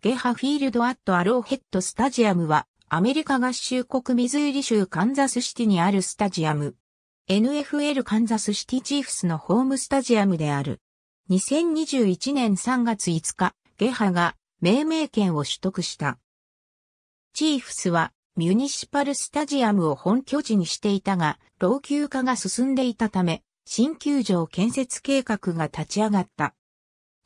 ゲハフィールドアットアローヘッドスタジアムは、アメリカ合衆国ミズーリ州カンザスシティにあるスタジアム。NFL カンザスシティチーフスのホームスタジアムである。2021年3月5日、ゲハが命名権を取得した。チーフスはミュニシパルスタジアムを本拠地にしていたが、老朽化が進んでいたため、新球場建設計画が立ち上がった。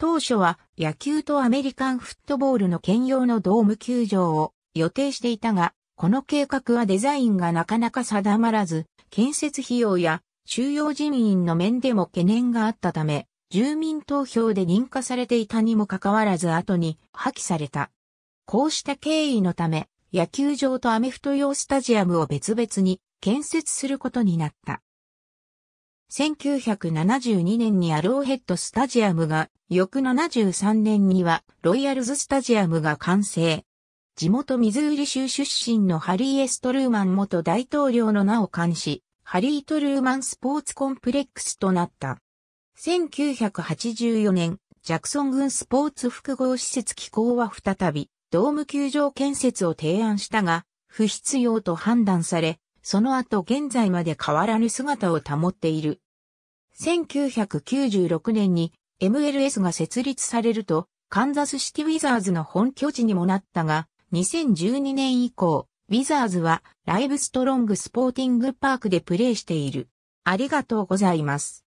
当初は野球とアメリカンフットボールの兼用のドーム球場を予定していたが、この計画はデザインがなかなか定まらず、建設費用や収容人員の面でも懸念があったため、住民投票で認可されていたにもかかわらず後に破棄された。こうした経緯のため、野球場とアメフト用スタジアムを別々に建設することになった。1972年にアローヘッドスタジアムが翌73年にはロイヤルズスタジアムが完成。地元ミズーリ州出身のハリー・エストルーマン元大統領の名を冠し、ハリー・トルーマンスポーツコンプレックスとなった。1984年、ジャクソン軍スポーツ複合施設機構は再び、ドーム球場建設を提案したが、不必要と判断され、その後現在まで変わらぬ姿を保っている。1996年に MLS が設立されると、カンザスシティウィザーズの本拠地にもなったが、2012年以降、ウィザーズはライブストロングスポーティングパークでプレーしている。ありがとうございます。